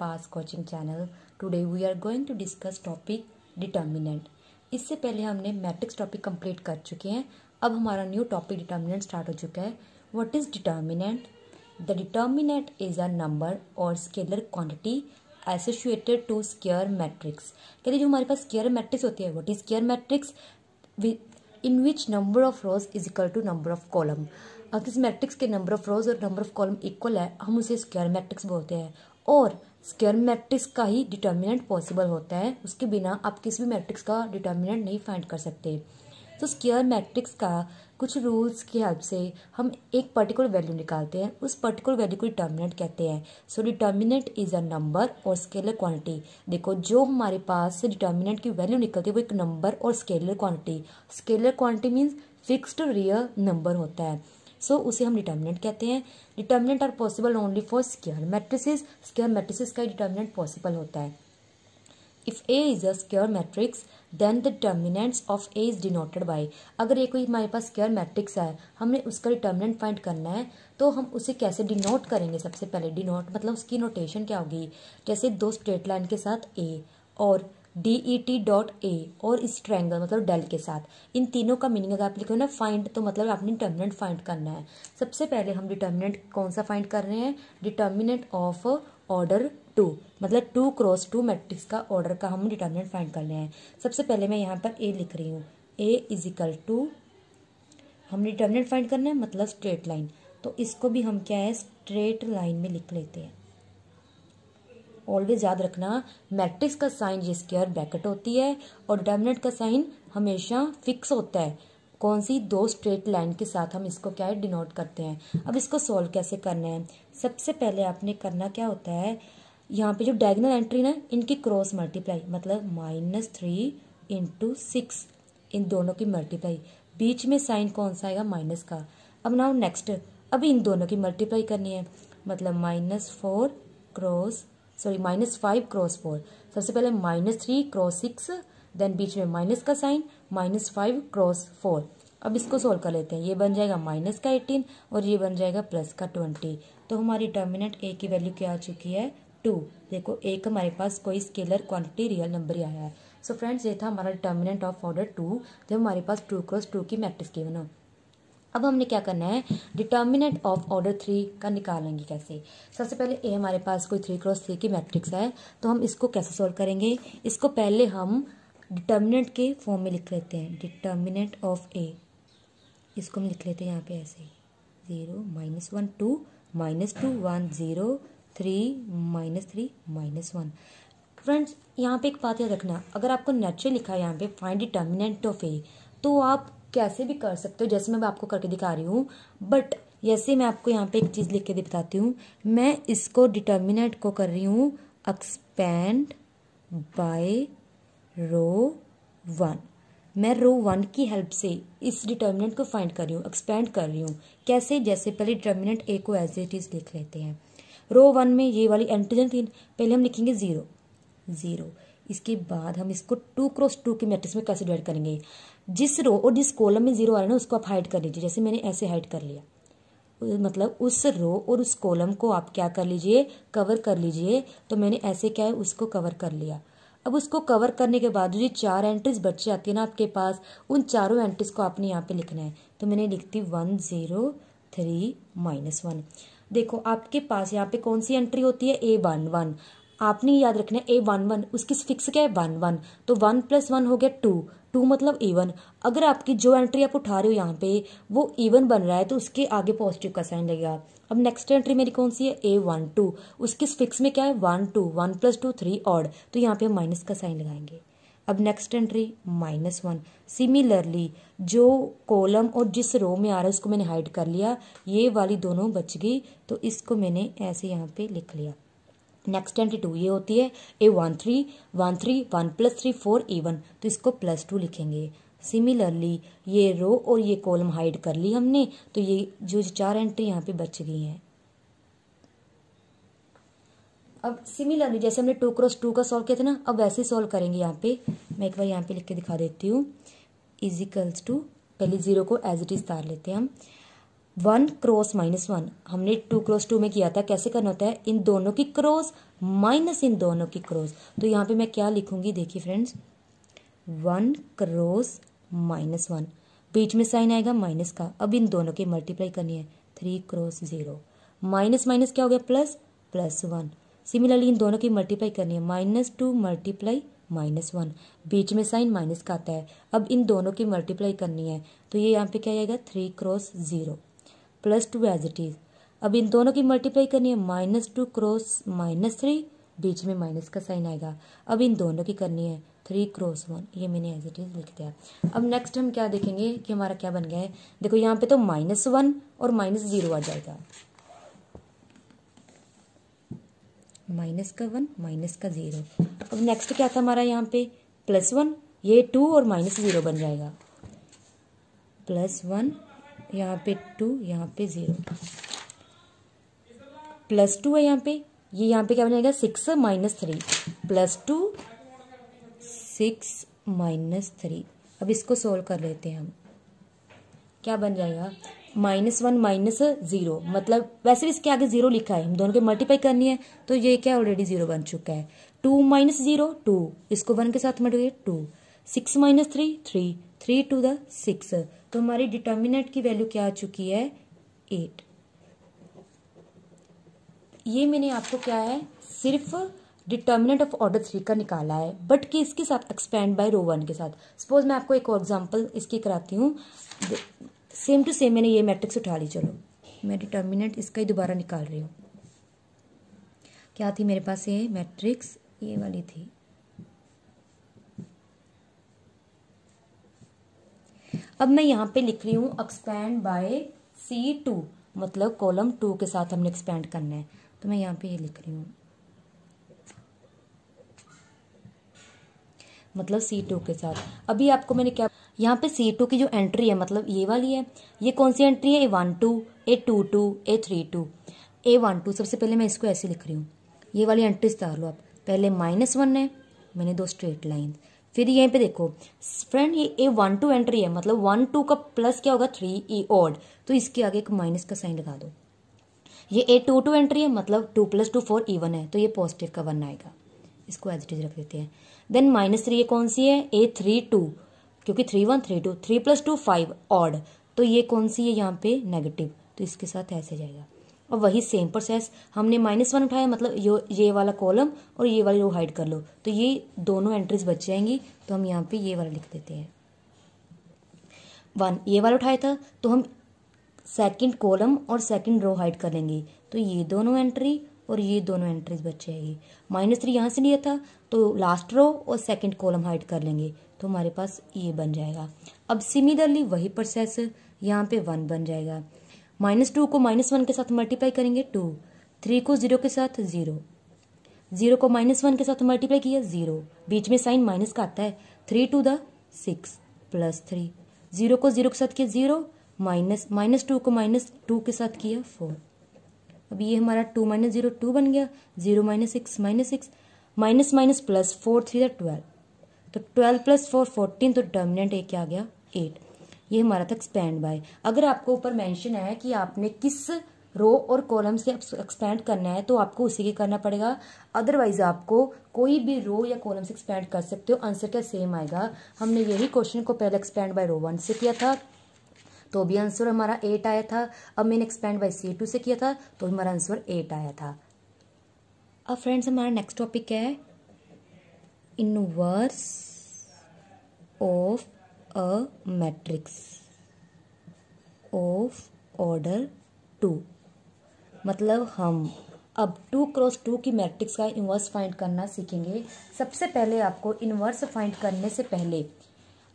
pass coaching channel today we are going to discuss topic determinant इससे पहले हमने matrix topic complete कर चुके हैं अब हमारा न्यू टॉपिक डिटर्मिनेंट स्टार्ट हो चुका है what is determinant the determinant is a number और scalar quantity associated to square matrix कहते जो हमारे पास स्केयर मैट्रिक्स होती है what is square matrix in which number of rows is equal to number of column अगर किसी matrix के नंबर ऑफ रोज और नंबर ऑफ कॉलम इक्वल है हम उसे स्क्वायर मैट्रिक्स बोलते हैं और स्केयर मैट्रिक्स का ही डिटर्मिनेंट पॉसिबल होता है उसके बिना आप किसी भी मैट्रिक्स का डिटर्मिनेंट नहीं फाइंड कर सकते तो स्केयर मैट्रिक्स का कुछ रूल्स की हेल्प से हम एक पर्टिकुलर वैल्यू निकालते हैं उस पर्टिकुलर वैल्यू को डिटर्मिनेंट कहते हैं so determinant is a number और स्केलर क्वांटिटी देखो जो हमारे पास से डिटर्मिनेंट की वैल्यू निकलती है वो एक नंबर और scalar quantity scalar quantity means fixed real number होता है सो so, उसे हम डिटर्मिनेंट कहते हैं determinant are possible only for square matrices square matrices का डिटर्मिनेंट पॉसिबल होता है if A is a square matrix then the determinants of A is denoted by अगर ये कोई हमारे पास स्केयर मैट्रिक्स है हमने उसका डिटर्मिनेंट फाइंड करना है तो हम उसे कैसे डिनोट करेंगे सबसे पहले डिनोट मतलब उसकी नोटेशन क्या होगी जैसे दो स्ट्रेट लाइन के साथ ए और D E T dot A और इस ट्रैंगल मतलब डेल के साथ इन तीनों का मीनिंग अगर आप लिखो ना फाइंड तो मतलब आपने डिटर्मिनेंट फाइंड करना है सबसे पहले हम डिटर्मिनेंट कौन सा फाइंड कर रहे हैं डिटर्मिनेंट ऑफ ऑर्डर टू मतलब टू क्रॉस टू मैट्रिक्स का ऑर्डर का हम डिटर्मिनेंट फाइंड कर रहे हैं सबसे पहले मैं यहाँ पर ए लिख रही हूँ ए इज इक्वल टू हम डिटर्मिनेंट फाइंड करना है मतलब स्ट्रेट लाइन तो इसको भी हम क्या है स्ट्रेट लाइन में लिख लेते हैं ऑलवेज याद रखना मैट्रिक्स का साइन जी स्केयर ब्रैकेट होती है और डिटर्मिनेंट का साइन हमेशा फिक्स होता है कौन सी दो स्ट्रेट लाइन के साथ हम इसको क्या है डिनोट करते हैं अब इसको सॉल्व कैसे करना है सबसे पहले आपने करना क्या होता है यहाँ पे जो डायगनल एंट्री ना इनकी क्रॉस मल्टीप्लाई मतलब माइनस थ्री इंटू सिक्स इन दोनों की मल्टीप्लाई बीच में साइन कौन सा आएगा माइनस का अब नाउ नेक्स्ट अभी इन दोनों की मल्टीप्लाई करनी है मतलब minus four cross sorry minus five cross four सबसे पहले minus three cross six then बीच में माइनस का sign minus five cross four अब इसको सोल्व कर लेते हैं ये बन जाएगा माइनस का एटीन और ये बन जाएगा प्लस का ट्वेंटी तो हमारी डिटर्मिनेंट ए की वैल्यू क्या आ चुकी है टू देखो एक हमारे पास कोई स्केलर क्वांटिटी रियल नंबर ही आया है सो फ्रेंड्स ये था हमारा डिटर्मिनेंट ऑफ ऑर्डर टू जब हमारे पास टू क्रॉस टू की मैट्रिक्स गिवन हो अब हमने क्या करना है डिटर्मिनेंट ऑफ ऑर्डर थ्री का निकालेंगे कैसे सबसे पहले ए हमारे पास कोई थ्री क्रॉस थ्री की मैट्रिक्स है तो हम इसको कैसे सॉल्व करेंगे इसको पहले हम डिटर्मिनेंट के फॉर्म में लिख लेते हैं डिटर्मिनेंट ऑफ ए इसको हम लिख लेते हैं यहाँ पे ऐसे zero minus one two minus two one zero three minus three minus one friends यहाँ पे एक बात याद रखना अगर आपको नेचुरल लिखा है यहाँ पे फाइंड डिटर्मिनेंट ऑफ ए तो आप कैसे भी कर सकते हो जैसे मैं आपको करके दिखा रही हूँ बट जैसे मैं आपको यहाँ पे एक चीज़ लिख के दे बताती हूँ मैं इसको डिटर्मिनेट को कर रही हूँ एक्सपेंड बाय रो वन मैं रो वन की हेल्प से इस डिटर्मिनेंट को फाइंड कर रही हूँ एक्सपेंड कर रही हूँ कैसे जैसे पहले डिटर्मिनेंट ए को एज इट इज़ लिख लेते हैं रो वन में ये वाली एंटीजन थी पहले हम लिखेंगे ज़ीरो ज़ीरो इसके बाद हम इसको टू क्रॉस टू के मैट्रिक्स में कैसे डिवाइड करेंगे जिस रो और जिस कॉलम में जीरो आ रहा है ना उसको आप हाइड कर लीजिए जैसे मैंने ऐसे हाइड कर लिया मतलब उस रो और उस कॉलम को आप क्या कर लीजिए कवर कर लीजिए तो मैंने ऐसे क्या है उसको कवर कर लिया अब उसको कवर करने के बाद जो चार एंट्रीज बच्चे आती है ना आपके पास उन चारों एंट्रीज को आपने यहाँ पे लिखना है तो मैंने लिखती one zero three minus one देखो आपके पास यहाँ पे कौन सी एंट्री होती है ए वन वन आपने याद रखना है ए वन वन उसकी फिक्स क्या है वन वन तो वन प्लस वन हो गया टू टू मतलब इवन अगर आपकी जो एंट्री आप उठा रहे हो यहाँ पे वो इवन बन रहा है तो उसके आगे पॉजिटिव का साइन लगेगा अब नेक्स्ट एंट्री मेरी कौन सी है ए वन टू उसके फिक्स में क्या है one two one plus two three odd तो यहाँ पे हम माइनस का साइन लगाएंगे अब next entry minus one similarly जो कॉलम और जिस रो में आ रहा है उसको मैंने हाइड कर लिया ये वाली दोनों बच गई तो इसको मैंने ऐसे यहाँ पे लिख लिया नेक्स्ट एंट्री टू ये होती है A one three one three one plus three four A one तो इसको प्लस टू लिखेंगे सिमिलरली ये रो और ये कॉलम हाइड कर ली हमने तो ये जो चार एंट्री यहाँ पे बच गई हैं अब सिमिलरली जैसे हमने टू क्रॉस टू का सॉल्व किया था ना अब वैसे ही सॉल्व करेंगे यहाँ पे मैं एक बार यहाँ पे लिख के दिखा देती हूँ इजिकल्स टू पहले जीरो को एज इट इज तार लेते हैं हम वन क्रॉस माइनस वन हमने टू क्रॉस टू में किया था कैसे करना होता है इन दोनों की क्रॉस माइनस इन दोनों की क्रॉस तो यहाँ पे मैं क्या लिखूंगी देखिए friends one cross minus one बीच में साइन आएगा माइनस का अब इन दोनों की मल्टीप्लाई करनी है three cross zero minus minus क्या हो गया प्लस प्लस वन सिमिलरली इन दोनों की मल्टीप्लाई करनी है minus two multiply minus one बीच में साइन माइनस का आता है अब इन दोनों की मल्टीप्लाई करनी है तो ये यहाँ पे क्या आएगा three cross zero plus two as it is अब इन दोनों की मल्टीप्लाई करनी है minus two cross minus three बीच में माइनस का साइन आएगा अब इन दोनों की करनी है थ्री क्रॉस वन ये मैंने एज इट इज लिख दिया अब नेक्स्ट हम क्या देखेंगे कि हमारा क्या बन गया है देखो यहाँ पे तो माइनस वन और माइनस जीरो आ जाएगा माइनस का वन माइनस का जीरो अब नेक्स्ट क्या था हमारा यहाँ पे प्लस वन ये टू और माइनस जीरो बन जाएगा प्लस वन यहाँ पे टू यहाँ पे ज़ीरो प्लस टू है यहाँ पे ये यहाँ पे क्या बन जाएगा six minus three plus two six minus three अब इसको सोल्व कर लेते हैं हम क्या बन जाएगा माइनस वन माइनस ज़ीरो मतलब वैसे भी इसके आगे ज़ीरो लिखा है हम दोनों के मल्टीप्लाई करनी है तो ये क्या ऑलरेडी ज़ीरो बन चुका है टू माइनस ज़ीरो टू इसको वन के साथ multiply two six minus three three three two the six तो हमारी डिटर्मिनेंट की वैल्यू क्या आ चुकी है एट ये मैंने आपको क्या है सिर्फ डिटर्मिनेंट ऑफ ऑर्डर थ्री का निकाला है बट कि इसके साथ एक्सपेंड बाय रो वन के साथ सपोज मैं आपको एक और एग्जाम्पल इसकी कराती हूँ सेम टू सेम मैंने ये मैट्रिक्स उठा ली चलो मैं डिटर्मिनेंट इसका ही दोबारा निकाल रही हूँ क्या थी मेरे पास ये मैट्रिक्स ये वाली थी अब मैं यहाँ पे लिख रही हूँ एक्सपैंड बाय सी टू मतलब कॉलम टू के साथ हमने एक्सपैंड करना है तो मैं यहाँ पे ये यह लिख रही हूँ मतलब सी टू के साथ अभी आपको मैंने क्या यहाँ पे सी टू की जो एंट्री है मतलब ये वाली है ये कौन सी एंट्री है A one two A two two A three two A one two सबसे पहले मैं इसको ऐसे लिख रही हूँ ये वाली एंट्री उतार लो आप पहले माइनस वन है मैंने दो स्ट्रेट लाइन फिर यहीं पे देखो फ्रेंड ये ए वन टू एंट्री है मतलब वन टू का प्लस क्या होगा थ्री ई ऑड तो इसके आगे एक माइनस का साइन लगा दो ये ए टू टू एंट्री है मतलब two plus two four E one है तो ये पॉजिटिव का वन आएगा इसको एज इट इज रख देते हैं देन माइनस थ्री ये कौन सी है ए थ्री टू क्योंकि three one three two three plus two five odd तो ये कौन सी है यहाँ पे नेगेटिव तो इसके साथ ऐसे जाएगा और वही सेम प्रोसेस हमने माइनस वन उठाया मतलब यो ये वाला कॉलम और ये वाली रो हाइड कर लो तो ये दोनों एंट्रीज बच जाएंगी तो हम यहाँ पे ये वाला लिख देते हैं वन ये वाला उठाया था तो हम सेकंड कॉलम और सेकंड रो हाइड कर लेंगे तो ये दोनों एंट्री और ये दोनों एंट्रीज बच जाएगी माइनस थ्री यहाँ से लिया था तो लास्ट रो और सेकेंड कॉलम हाइड कर लेंगे तो हमारे पास ये बन जाएगा अब सिमिलरली वही प्रोसेस यहाँ पे वन बन जाएगा माइनस टू को माइनस वन के साथ मल्टीप्लाई करेंगे टू थ्री को जीरो के साथ जीरो जीरो को माइनस वन के साथ मल्टीप्लाई किया जीरो बीच में साइन माइनस का आता है three two the six plus three zero को जीरो के साथ किया जीरो माइनस माइनस टू को माइनस टू के साथ किया फोर अब ये हमारा टू माइनस जीरो टू बन गया zero minus six minus six minus minus plus four three the twelve तो ट्वेल्व प्लस फोर फोर्टीन तो डोमिनेंट एक आ गया एट ये हमारा था एक्सपैंड बाय अगर आपको ऊपर मेंशन है कि आपने किस रो और कॉलम से एक्सपैंड करना है तो आपको उसी के करना पड़ेगा अदरवाइज आपको कोई भी रो या कॉलम से एक्सपैंड कर सकते हो आंसर क्या सेम आएगा हमने यही क्वेश्चन को पहले एक्सपैंड बाय रो वन से किया था तो भी आंसर हमारा एट आया था अब मैंने एक्सपैंड बाय सी टू से किया था तो हमारा आंसर एट आया था अब फ्रेंड्स हमारा नेक्स्ट टॉपिक है inverse of a matrix of order two मतलब हम अब टू क्रॉस टू की मैट्रिक्स का इन्वर्स फाइंड करना सीखेंगे सबसे पहले आपको इन्वर्स फाइंड करने से पहले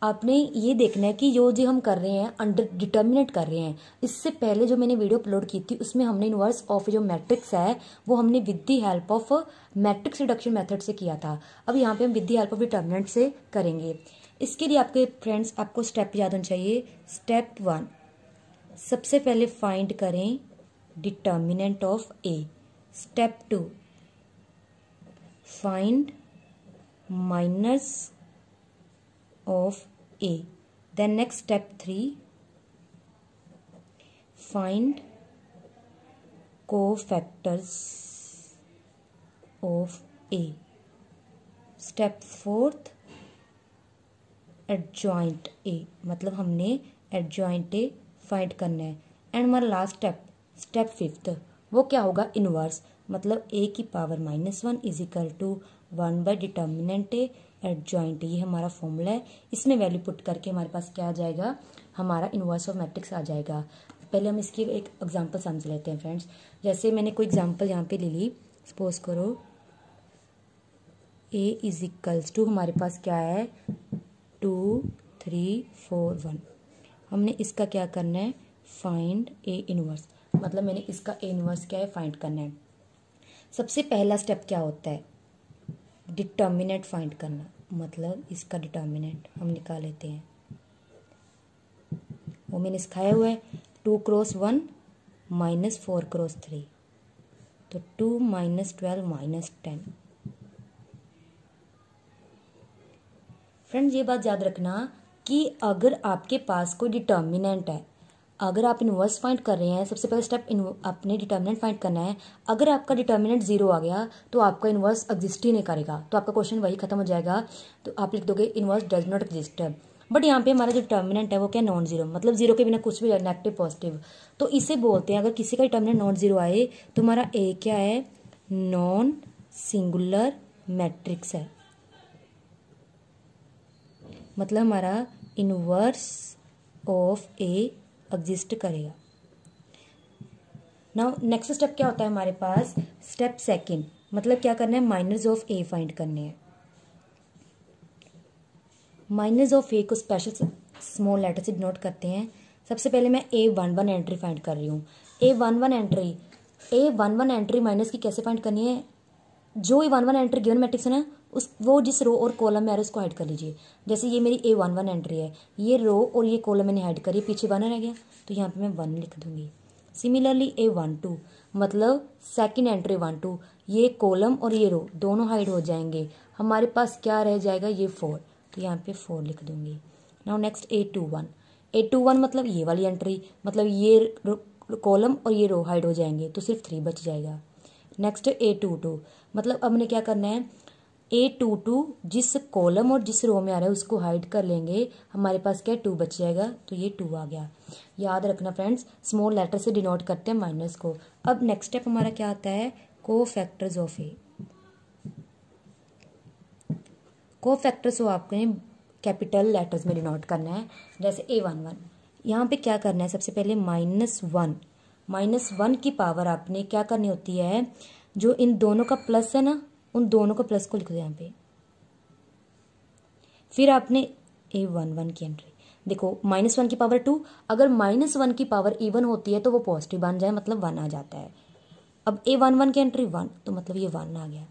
आपने ये देखना है कि जो जो हम कर रहे हैं अंडर डिटर्मिनेट कर रहे हैं इससे पहले जो मैंने वीडियो अपलोड की थी उसमें हमने इन्वर्स ऑफ जो मैट्रिक्स है वो हमने with the help of matrix reduction method से किया था अब यहाँ पे हम with the help of determinate से करेंगे इसके लिए आपके फ्रेंड्स आपको स्टेप याद होना चाहिए स्टेप वन सबसे पहले फाइंड करें determinant of A step two find minus of A then next step three find cofactors of A step fourth adjoint A मतलब हमने एडजॉइंट ए फाइंड करना है एंड हमारा लास्ट स्टेप स्टेप फिफ्थ वो क्या होगा inverse मतलब A की power minus one is equal to one by determinant A adjoint ये हमारा फॉर्मूला है इसमें वैल्यू पुट करके हमारे पास क्या आ जाएगा हमारा इनवर्स ऑफ मैट्रिक्स आ जाएगा पहले हम इसकी एक एग्जांपल समझ लेते हैं फ्रेंड्स जैसे मैंने कोई एग्जांपल यहाँ पे ले ली सपोज करो ए इज इक्वल्स टू हमारे पास क्या है टू थ्री फोर वन हमने इसका क्या करना है फाइंड ए इनवर्स मतलब मैंने इसका ए इनवर्स क्या है फाइंड करना है सबसे पहला स्टेप क्या होता है डिटर्मिनेट फाइंड करना मतलब इसका डिटर्मिनेट हम निकाल लेते हैं वो मैंने सिखाया हुआ है two cross one minus four cross three तो two minus twelve minus ten friends ये बात याद रखना कि अगर आपके पास कोई डिटर्मिनेंट है अगर आप इनवर्स फाइंड कर रहे हैं सबसे पहले स्टेप अपने डिटर्मिनेंट फाइंड करना है अगर आपका डिटर्मिनेंट जीरो आ गया तो आपका इनवर्स एग्जिस्ट ही नहीं करेगा तो आपका क्वेश्चन वही खत्म हो जाएगा तो आप लिख दोगे inverse does not exist but यहाँ पे हमारा जो डिटर्मिनेंट है वो क्या नॉन जीरो मतलब जीरो के बिना कुछ भी नेगेटिव पॉजिटिव तो इसे बोलते हैं अगर किसी का डिटर्मिनेंट नॉन जीरो आए तो हमारा ए क्या है नॉन सिंगुलर मैट्रिक्स है मतलब हमारा इनवर्स ऑफ ए एग्जिस्ट करेगा नाउ नेक्स्ट स्टेप क्या होता है हमारे पास स्टेप सेकंड मतलब क्या करना है माइनस ऑफ ए फाइंड करने हैं माइनस ऑफ ए को स्पेशल स्मॉल लेटर से डिनोट करते हैं सबसे पहले मैं A one one entry find कर रही हूँ A one one entry A one one entry minus की कैसे फाइंड करनी है जो A one one entry given matrix है ना उस वो जिस रो और कॉलम में आ रहा है उसको हाइड कर लीजिए जैसे ये मेरी ए वन वन एंट्री है ये रो और ये कॉलम मैंने हाइड करी पीछे वन रह गया तो यहाँ पे मैं वन लिख दूंगी सिमिलरली ए वन टू मतलब सेकेंड एंट्री वन टू ये कॉलम और ये रो दोनों हाइड हो जाएंगे हमारे पास क्या रह जाएगा ये फोर तो यहाँ पे फोर लिख दूंगी now next A two one A two one मतलब ये वाली एंट्री मतलब ये कॉलम और ये रो हाइड हो जाएंगे तो सिर्फ थ्री बच जाएगा नेक्स्ट ए टू टू मतलब अब हमने क्या करना है ए टू टू जिस कॉलम और जिस रो में आ रहा है उसको हाइड कर लेंगे हमारे पास क्या टू बच जाएगा तो ये टू आ गया याद रखना फ्रेंड्स स्मॉल लेटर से डिनोट करते हैं माइनस को अब नेक्स्ट स्टेप हमारा क्या आता है को फैक्टर्स ऑफ ए को फैक्टर्स को आपने कैपिटल लेटर्स में डिनोट करना है जैसे ए वन वन यहाँ पे क्या करना है सबसे पहले माइनस वन माइनस वन की पावर आपने क्या करनी होती है जो इन दोनों का प्लस है ना उन दोनों को प्लस को लिख दो यहाँ पे फिर आपने ए वन वन की एंट्री देखो माइनस वन की पावर टू अगर माइनस वन की पावर वन होती है तो वो पॉजिटिव बन जाए मतलब वन आ जाता है अब ए वन वन की एंट्री वन तो मतलब ये वन आ गया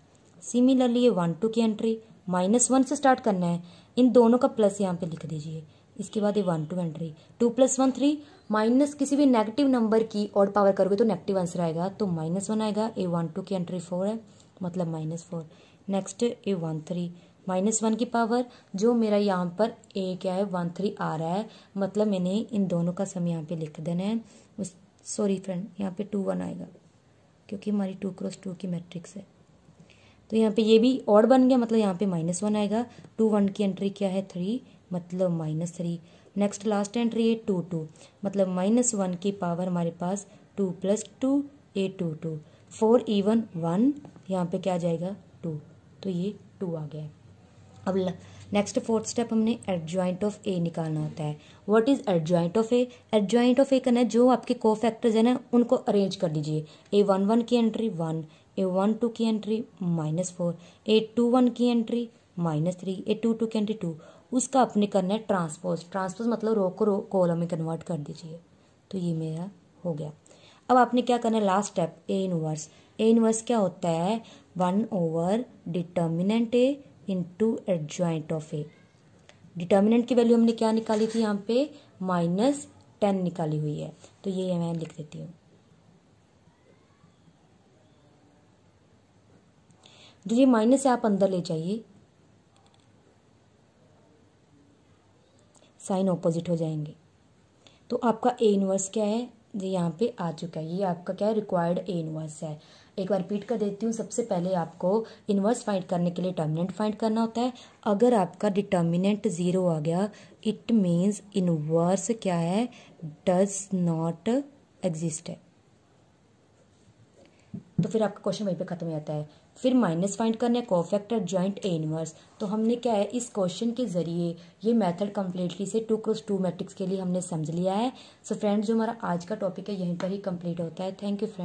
सिमिलरली ये वन टू की एंट्री माइनस वन से स्टार्ट करना है इन दोनों का प्लस यहाँ पे लिख दीजिए इसके बाद ये one two entry two plus one three minus किसी भी नेगेटिव नंबर की ऑड पावर करोगे तो नेगेटिव आंसर आएगा तो माइनस वन आएगा ए वन टू की एंट्री फोर है मतलब minus four next A one three minus one की पावर जो मेरा यहाँ पर ए क्या है वन थ्री आ रहा है मतलब मैंने इन दोनों का सम यहाँ पे लिख देना है सॉरी फ्रेंड यहाँ पे टू वन आएगा क्योंकि हमारी टू क्रॉस टू की मैट्रिक्स है तो यहाँ पे ये भी ऑड बन गया मतलब यहाँ पे माइनस वन आएगा टू वन की एंट्री क्या है थ्री मतलब minus three next last entry है टू टू मतलब माइनस वन की पावर हमारे पास two plus two A two two four even one यहाँ पे क्या जाएगा टू तो ये टू आ गया अब नेक्स्ट फोर्थ स्टेप हमने एडजॉइंट ऑफ ए निकालना होता है what is adjoint of A adjoint of A करना है जो आपके को फैक्टर्स हैं ना उनको अरेंज कर दीजिए ए वन वन की entry one A one two की entry minus four A two one की entry minus three A two two की एंट्री टू उसका अपने करना है ट्रांसपोज ट्रांसपोज मतलब रो को रो कॉलम में कन्वर्ट कर दीजिए तो ये मेरा हो गया अब आपने क्या करना है last step A inverse A inverse क्या होता है one over determinant A into adjoint of A determinant की वैल्यू हमने क्या निकाली थी यहाँ पे माइनस टेन निकाली हुई है तो ये मैं लिख देती हूँ जो ये माइनस है आप अंदर ले जाइए साइन ऑपोजिट हो जाएंगे तो आपका ए इनवर्स क्या है जी यहाँ पे आ चुका है ये आपका क्या है रिक्वायर्ड ए इनवर्स है एक बार रिपीट कर देती हूँ सबसे पहले आपको इनवर्स फाइंड करने के लिए डिटर्मिनेंट फाइंड करना होता है अगर आपका डिटर्मिनेंट ज़ीरो आ गया इट मीन्स इनवर्स क्या है डज नॉट एग्जिस्ट है तो फिर आपका क्वेश्चन वहीं पे ख़त्म हो जाता है फिर माइनस फाइंड करने को फैक्टर ज्वाइंट ए इनवर्स तो हमने क्या है इस क्वेश्चन के ज़रिए ये मेथड कम्प्लीटली से टू क्रॉस टू मैट्रिक्स के लिए हमने समझ लिया है सो so फ्रेंड्स जो हमारा आज का टॉपिक है यहीं पर ही कम्प्लीट होता है थैंक यू फ्रेंड